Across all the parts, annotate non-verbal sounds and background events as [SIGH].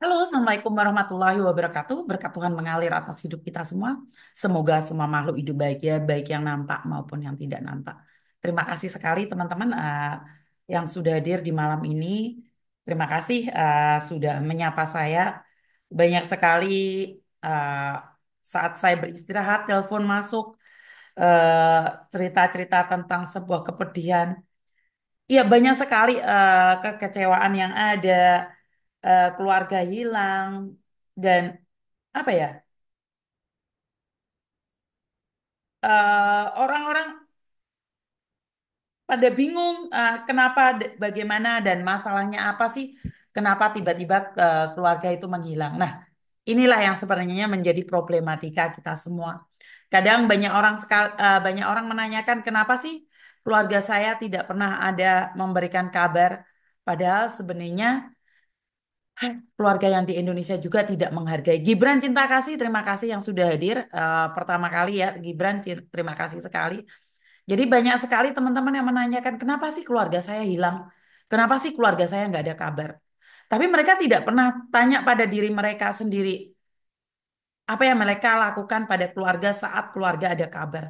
Halo, Assalamualaikum warahmatullahi wabarakatuh. Berkat Tuhan mengalir atas hidup kita semua. Semoga semua makhluk hidup baik ya, baik yang nampak maupun yang tidak nampak. Terima kasih sekali teman-teman uh, yang sudah hadir di malam ini. Terima kasih uh, sudah menyapa saya. Banyak sekali uh, saat saya beristirahat, telepon masuk, cerita-cerita uh, tentang sebuah kepedihan. Ya banyak sekali uh, kekecewaan yang ada, Eh, keluarga hilang dan apa ya eh, orang-orang pada bingung eh, kenapa bagaimana dan masalahnya apa sih kenapa tiba-tiba keluarga itu menghilang nah inilah yang sebenarnya menjadi problematika kita semua kadang banyak orang sekal, banyak orang menanyakan kenapa sih keluarga saya tidak pernah ada memberikan kabar padahal sebenarnya keluarga yang di Indonesia juga tidak menghargai. Gibran Cinta Kasih, terima kasih yang sudah hadir uh, pertama kali ya. Gibran, cinta terima kasih sekali. Jadi banyak sekali teman-teman yang menanyakan, kenapa sih keluarga saya hilang? Kenapa sih keluarga saya nggak ada kabar? Tapi mereka tidak pernah tanya pada diri mereka sendiri, apa yang mereka lakukan pada keluarga saat keluarga ada kabar.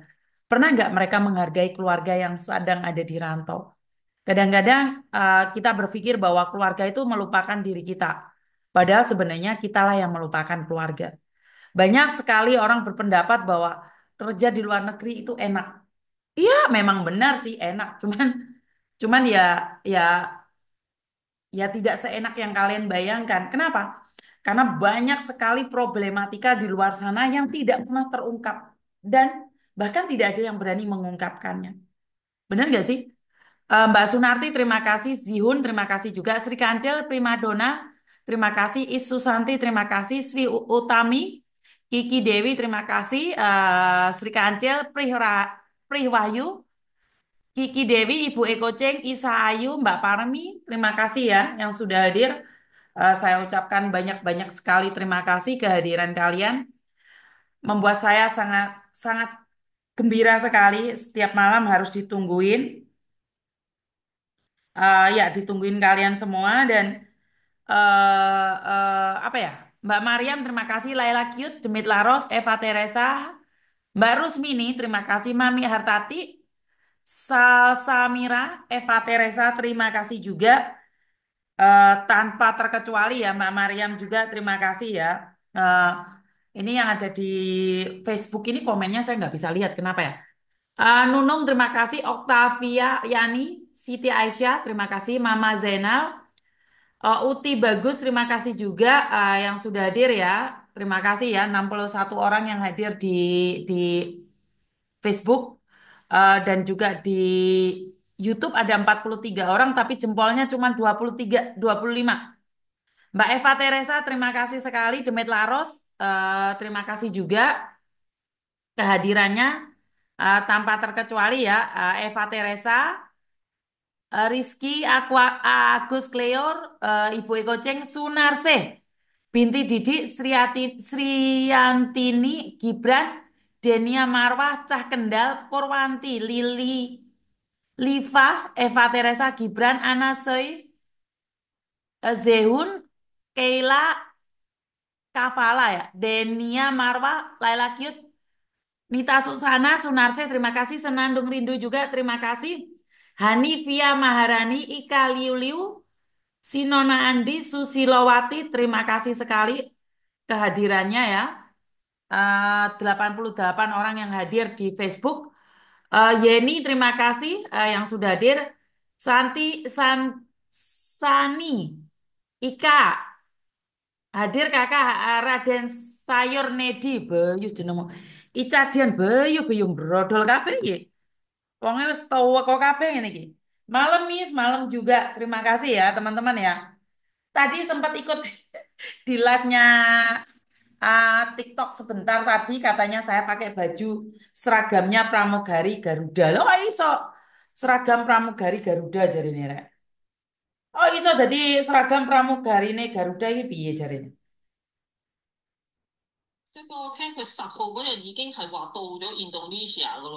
Pernah nggak mereka menghargai keluarga yang sedang ada di rantau? Kadang-kadang uh, kita berpikir bahwa keluarga itu melupakan diri kita, padahal sebenarnya kitalah yang melupakan keluarga. Banyak sekali orang berpendapat bahwa kerja di luar negeri itu enak. Iya, memang benar sih enak, [LAUGHS] cuman cuman ya ya ya tidak seenak yang kalian bayangkan. Kenapa? Karena banyak sekali problematika di luar sana yang tidak pernah terungkap dan bahkan tidak ada yang berani mengungkapkannya. Benar nggak sih? Eh, Mbak Sunarti, terima kasih. Zihun, terima kasih juga. Sri Kancil, Prima Dona, terima kasih. Is Susanti, terima kasih. Sri Utami, Kiki Dewi, terima kasih. Uh, Sri Kancil, Prihra, prihwayu Kiki Dewi, Ibu Eko Ceng, Isa Ayu, Mbak Parmi, terima kasih ya yang sudah hadir. Uh, saya ucapkan banyak-banyak sekali terima kasih kehadiran kalian. Membuat saya sangat sangat gembira sekali. Setiap malam harus ditungguin Uh, ya ditungguin kalian semua dan uh, uh, apa ya Mbak Mariam terima kasih Laila Cute Demit Laros Eva Teresa Mbak Rusmini terima kasih Mami Hartati Salsamira Eva Teresa terima kasih juga uh, tanpa terkecuali ya Mbak Mariam juga terima kasih ya Uh, ini yang ada di Facebook ini komennya saya nggak bisa lihat kenapa ya Uh, Nunung terima kasih Octavia Yani Siti Aisyah, terima kasih. Mama Zainal, uh, Uti Bagus, terima kasih juga uh, yang sudah hadir ya. Terima kasih ya 61 orang yang hadir di di Facebook uh, dan juga di YouTube ada 43 orang tapi jempolnya cuma 23 25. Mbak Eva Teresa, terima kasih sekali Demet Laros, uh, terima kasih juga kehadirannya uh, tanpa terkecuali ya uh, Eva Teresa uh, Rizky Aqua, Agus Kleor, uh, Ibu Eko Ceng, Sunarse, Binti Didik, Sriati, Sriantini, Gibran, Denia Marwah, Cah Kendal, Purwanti, Lili, Liva, Eva Teresa, Gibran, Ana Soy, eh, Zehun, Keila, Kavala ya, Denia Marwa, Laila Kiut, Nita Susana, Sunarse, terima kasih. Senandung Rindu juga, terima kasih. Hanifia Maharani Ika Liu Sinona Andi Susilowati terima kasih sekali kehadirannya ya eh, uh, 88 orang yang hadir di Facebook uh, Yeni terima kasih uh, yang sudah hadir Santi San, Sani Ika hadir kakak Raden Sayur Nedi beyu jenengmu Ica Dian beyu beyung brodol kabeh Wonge wis tua kok kabeh ngene iki. Malam nih, malam juga. Terima kasih ya teman-teman ya. Tadi sempat ikut [LAUGHS] di live-nya uh, TikTok sebentar tadi katanya saya pakai baju seragamnya pramugari Garuda. Loh iso seragam pramugari Garuda jarine rek. Oh iso jadi seragam Pramugari nih Garuda ini kan, piye ini. 即係我聽佢十號嗰日已經係話到咗 kan Indonesia 噶咯。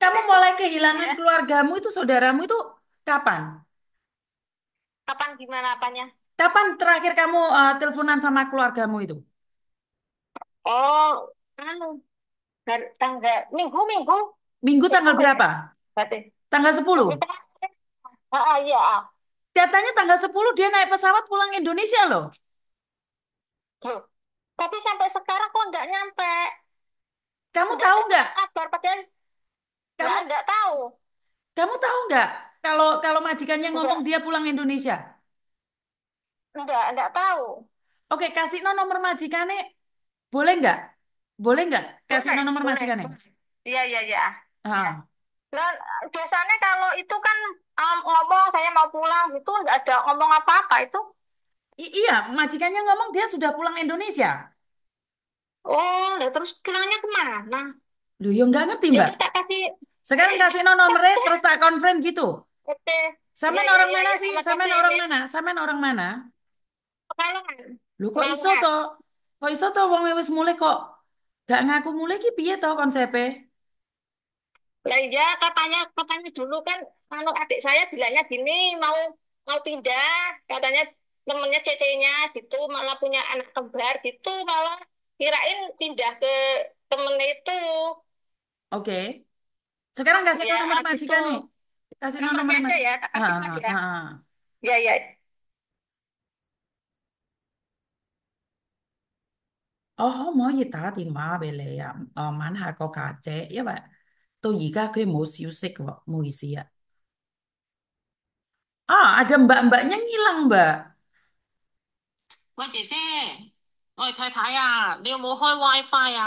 Kamu mulai kehilangan iya. keluargamu itu saudaramu itu kapan? Kapan gimana apanya? Kapan terakhir kamu uh, teleponan sama keluargamu itu? Oh, anu, tanggal minggu minggu Minggu tanggal tanggal berapa? berarti. Tanggal 10. Ah, ah iya. Katanya ah. tanggal 10 dia naik pesawat pulang Indonesia loh. Loh, Tapi sampai sekarang kok nggak nyampe, Kamu nggak tahu nggak? kabar padahal. Kamu nggak tahu. kamu tahu nggak kalau kalau majikannya ngomong dia pulang Indonesia? Enggak, enggak tahu. Oke, kasih no nomor majikannya. Boleh nggak? Boleh nggak? Kasih Boleh, no nomor boleh, majikannya. Iya, iya, iya. Iya. Ah, Dan iya. nah, biasanya kalau itu kan um, ngomong saya mau pulang itu nggak ada ngomong apa-apa itu. i- iya, majikannya ngomong dia sudah pulang Indonesia. Oh, ya terus pulangnya kemana? Lu ya nggak ngerti, Ya Mbak. kita kasih sekarang kasih no nomornya terus tak konfirm gitu. Oke. Sama ya, ya, orang ya, mana ya, sih? Sama orang mana? Sama orang mana? Pekalongan. Lu kok iso to? Kok iso to wong wis mulai kok gak ngaku mulai ki piye to konsepnya? Lah ya, iya katanya katanya dulu kan anu adik saya bilangnya gini mau mau pindah katanya temennya cecenya gitu malah punya anak kembar gitu malah kirain pindah ke temennya itu. Oke. Okay. Sekarang kasih tahu Ya, nomor habis majikan itu nih. Kasih tahu nomor nomornya aja majikan. ya, Kak Ah, Fatima ah, ya. ah. Ya, ya. Ồ, không có dạ Tôi gì 打電話俾你啊，我問下個家姐，因為到而家佢冇消息喎，唔好意思啊。Ah, ada mbak-mbaknya ngilang, Mbak. Chị chị, ôi Thái Thái à, đi mua hơi wifi à?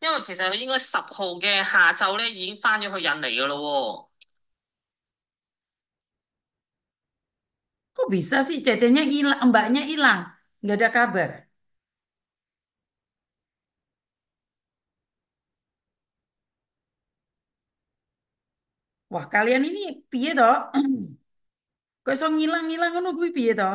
因為其實佢應該十號嘅下晝咧已經翻咗去印尼噶咯喎。Kok bisa sih cecenya hilang, mbaknya hilang, nggak ada kabar. Wah, kalian ini piye toh? [CLEARS THROAT] Kok iso ngilang-ngilang ngono kuwi piye toh?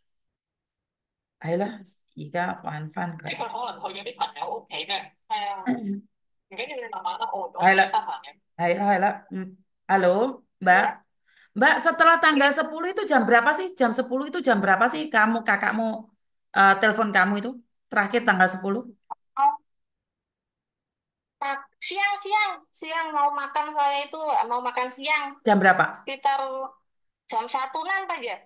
係啦，而家玩翻佢。你佢可能去咗啲朋友屋企嘅，係啊，唔緊要，你慢慢啦，我我得閒嘅。係啦係啦，嗯，Halo Mbak Mbak setelah tanggal 10 itu jam berapa sih? Jam 10 itu jam berapa sih kamu kakakmu uh, telepon kamu itu terakhir tanggal 10? Ah, siang siang siang mau makan saya itu mau makan siang jam berapa sekitar jam satu nanti aja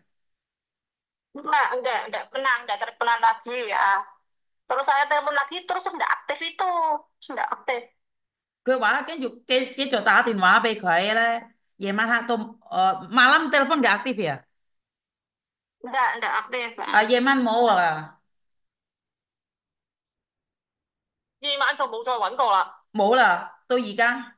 Enggak, enggak, enggak pernah, enggak terkenal lagi ya. Terus saya telepon lagi, terus enggak aktif itu, enggak malam telepon nggak aktif ya? enggak aktif. Ah, ya, mana mau à? 夜晚就冇再揾過啦，冇啦，到而家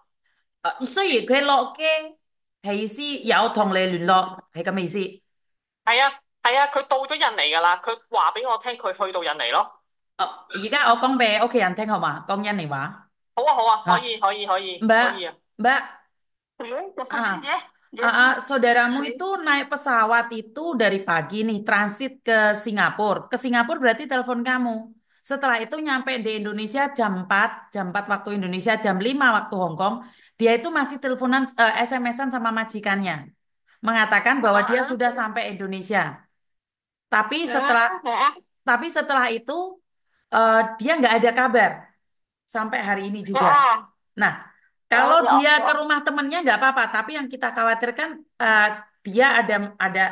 誒，雖然佢落嘅係意思有同你聯絡，係咁嘅意思。係啊，係啊，佢到咗印尼㗎啦，佢話俾我聽佢去到印尼咯。哦，而家我講俾屋企人聽好嘛？講印尼話。好啊，好啊，可以，可以，可以，可 Mbak, 以啊。Mbak, ah, saudaramu itu naik pesawat itu dari pagi nih transit ke Singapura. Ke Singapura berarti telepon kamu. Setelah itu nyampe di Indonesia jam 4, jam 4 waktu Indonesia, jam 5 waktu Hong Kong dia itu masih teleponan uh, eh, SMS-an sama majikannya mengatakan bahwa dia ah. sudah sampai Indonesia. Tapi ah. setelah ah. tapi setelah itu uh, dia nggak ada kabar sampai hari ini juga. Nah, kalau oh, ya dia ke rumah temennya nggak apa-apa, tapi yang kita khawatirkan uh, dia ada ada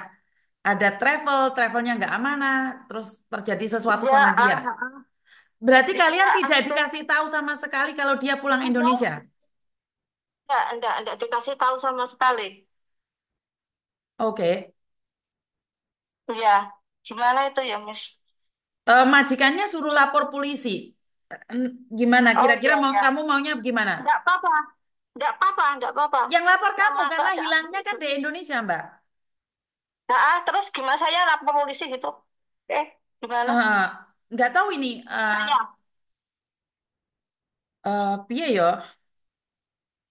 ada travel, travelnya nggak amanah, terus terjadi sesuatu ya, sama dia. Berarti kalian ya, tidak dikasih tahu sama sekali kalau dia pulang Indonesia enggak, enggak, enggak dikasih tahu sama sekali. Oke. Iya, gimana itu ya, Miss? Eh, majikannya suruh lapor polisi. Gimana? Oh kira Kira-kira iya, mau iya. kamu maunya gimana? Enggak apa-apa. Enggak apa-apa, enggak apa-apa. Yang lapor kamu Sama karena enggak hilangnya kan di Indonesia, Mbak. Nah, terus gimana saya lapor polisi gitu? Eh, gimana? Uh, nggak tahu ini eh Saya. eh, piye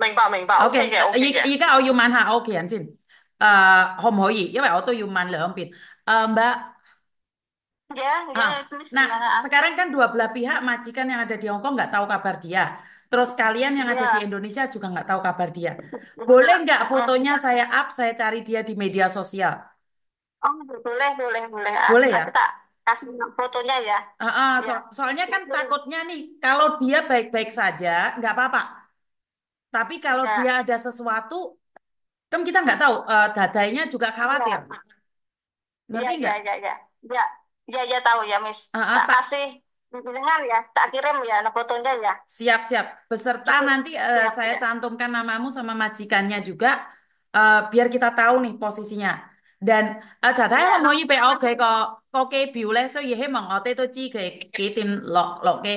明白明白，OK 嘅，OK 嘅。而而家我要問下我屋企人先，誒可唔可以？因為我都要問兩遍。誒 Mbak，ya ya terus nah sekarang kan dua belah pihak majikan yang ada di Hong Kong nggak tahu kabar dia. Terus kalian yang ada di iya. Indonesia juga nggak tahu kabar dia. [LAUGHS] Boleh nggak fotonya saya up, saya cari dia di media sosial? Oh, boleh, boleh, boleh. Boleh ya? Kita kasih fotonya ya. Ah, ah, so- Ya. soalnya kan takutnya nih, kalau dia baik-baik saja, nggak apa-apa. Tapi kalau ya. dia ada sesuatu, kan kita nggak tahu uh, eh, dadanya juga iya. khawatir. Iya, Ngerti ya, nggak? Ya, ya, ya. Ya, ya, tahu ya, Miss. Uh, tak tak kasih dengar ya, tak kirim ya fotonya ya. Siap, siap. Beserta nanti uh, siap, saya ya. cantumkan namamu sama majikannya juga uh, biar kita tahu nih posisinya. Dan uh, thật yang mau ipo PO kok, kok có cái biểu lệ số gì hết mà ngọt tê lo, chi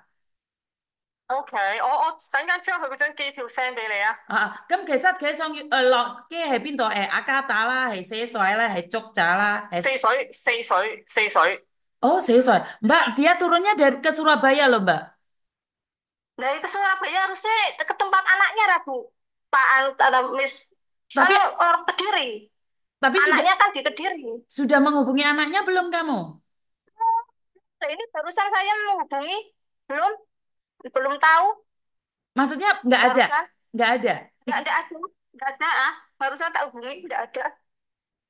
O send 俾你啊。啊，咁其實佢想要誒落機係邊度？誒雅加達啦，係四水啦，係竹仔啦。四水，四水，四水。Oh, dia turunnya dari ke Surabaya loh, Mbak. Dari ke Surabaya harusnya ke tempat anaknya, Bu. Pak ada Miss. Tapi Kalau orang Kediri. Tapi anaknya sudah, kan di Kediri. Sudah menghubungi anaknya belum kamu? Nah, ini barusan saya menghubungi, belum belum tahu maksudnya nggak ada nggak ada nggak ada ada nggak ada ah barusan tak hubungi nggak ada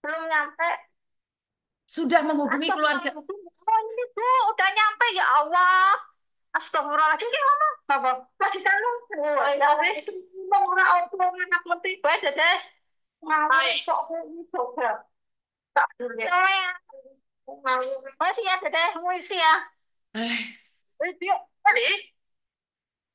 belum nyampe sudah menghubungi keluarga oh, ini bu udah nyampe ya Allah Astagfirullahaladzim, lagi ngomong apa masih tahu? oh ya wis ngomong orang apa anak mati bae deh ngawur sok kuwi coba tak dulu Masih ya, teteh, masih ya. Eh. Yuk, balik.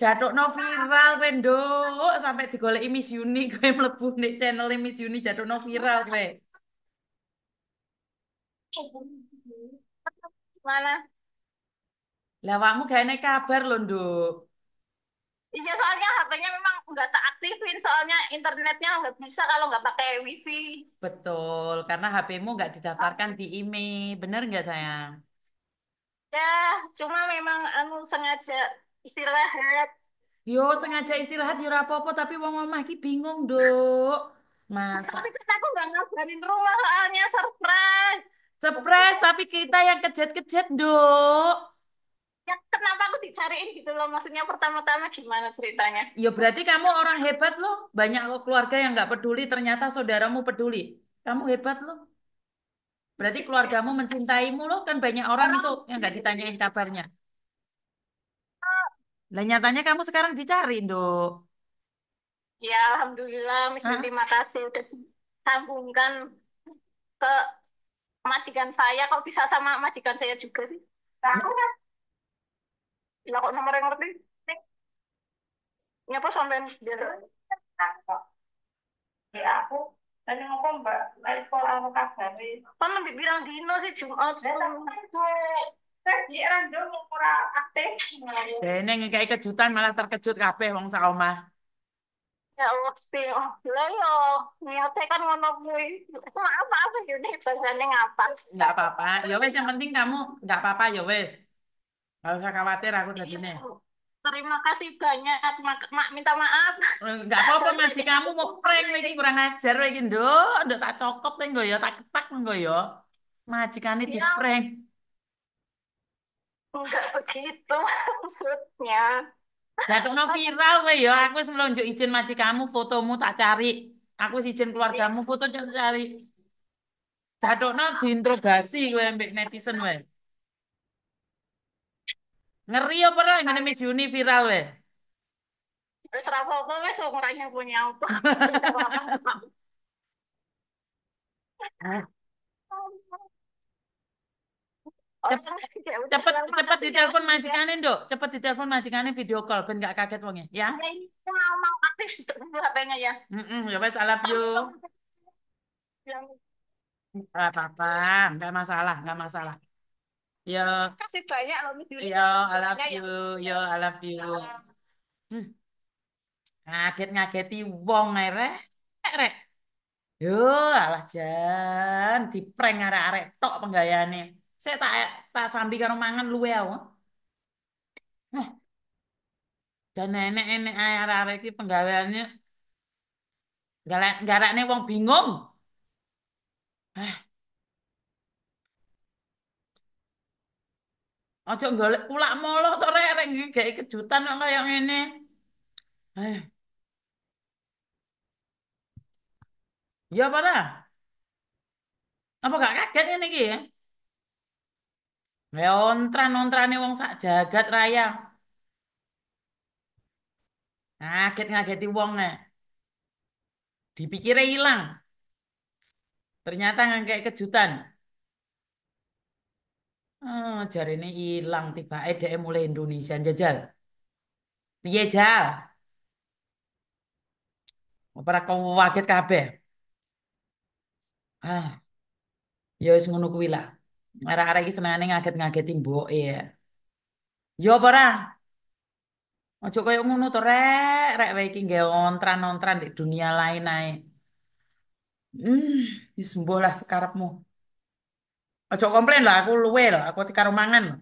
jatuh no viral pendo sampai digolek Miss Uni gue [LAUGHS] mlebu di channel Miss jatuh no viral gue Mana? Lah kamu gak enak kabar loh Nduk. Iya, soalnya HP-nya memang nggak tak aktifin, soalnya internetnya nggak bisa kalau nggak pakai wifi. Betul, karena HP-mu nggak didaftarkan di IMEI, bener nggak sayang? Ya, cuma memang anu sengaja Istirahat. Yo sengaja istirahat yo ora apa tapi wong omah iki bingung, Dok. Masa Tapi kan aku nggak ngabarin rumah soalnya surprise. surprise tapi kita yang kejet-kejet, Dok. Ya kenapa aku dicariin gitu loh maksudnya pertama-tama gimana ceritanya? Ya berarti kamu orang hebat loh. Banyak loh keluarga yang nggak peduli ternyata saudaramu peduli. Kamu hebat loh. Berarti keluargamu mencintaimu loh kan banyak orang itu yang nggak ditanyain kabarnya. Lah nyatanya kamu sekarang dicari, Dok. Ya, alhamdulillah, mesti Hah? terima kasih udah sambungkan ke majikan saya. Kok bisa sama majikan saya juga sih? Tahu aku kan. Lah, kok nomor yang ngerti? Nyapa sampai dia? Ya, aku Tadi ngomong mbak, dari sekolah aku kabar. Kan lebih bilang dino sih Jumat. Ya, ora aktif. Dene eh, ngekeki kejutan malah terkejut kabeh wong sak omah. Ya mesti oh, lah yo niate kan ngono kuwi. Maaf maaf yo nek bahasane ngapal. Enggak apa-apa. Ya wis yang penting kamu enggak apa-apa ya wis. Enggak usah khawatir aku dadine. Terima kasih banyak, mak, mak minta maaf. Enggak eh, apa-apa, Mas. kamu mau prank lagi kurang ajar lagi, Nduk. Nduk tak cokop tenggo ya, tak ketak tenggo ya. Majikane ya. di prank. Enggak begitu [LAUGHS] maksudnya. Lah kok viral kowe ya, aku wis mlunjuk izin majikamu fotomu tak cari. Aku izin keluargamu foto tak cari. Dadokno diintrogasi, kowe mbek netizen kowe. Ngeri apa lah ngene Miss Uni viral kowe. Terus apa-apa wis ukurannya punya apa. [LAUGHS] [LAUGHS] Oh, [LAUGHS] cepet, cepat cepet, ya? ditelepon majikannya, Dok. Cepet ditelepon majikannya video call ben gak kaget wong ya. Ya mau ya. ya wes I love you. Enggak apa-apa, enggak masalah, nggak masalah. Yo. Kasih banyak loh Yo, I love iya, iya. you. Yo, I love you. Hmm. Ngaget-ngageti wong arek. Rek. Yo, alah jan, prank arek-arek tok penggayane saya tak tak sambil karo mangan luwe aku. Nah, dan nenek-nenek ayah arek-arek iki penggaweane garane wong bingung. Eh, aja golek kulak molo to rek rek iki gawe kejutan kok kaya ngene. Eh, ya pada. Apa gak kaget ini iki ya? Ya ontran-ontrane wong sak jagat raya. Ngaget-ngageti wong e. Dipikire ilang, ternyata ngangkat kejutan. Oh, ini hilang, tiba dhek mulai Indonesia jajal. Piye Apa kau waket kabeh. Ah, ya wis ngono kuwi lah. Arek-arek iki senengane ngaget-ngageti mboke iya. ya. Yo apa ora? Ojo koyo ngono to rek, rek wae iki nggawe ontran-ontran di dunia lain ae. Hmm, ya sembuh lah sekarepmu. Ojo komplain lah, aku luwe lah, aku ati karo mangan. lho.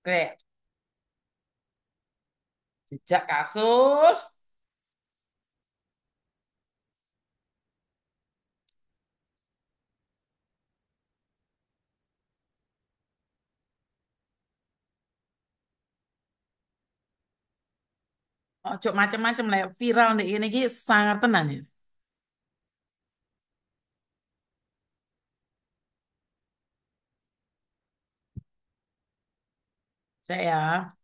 Oke, jejak kasus. ojo oh, macam-macam lah ya. viral nih ini gini sangat tenang ya saya ya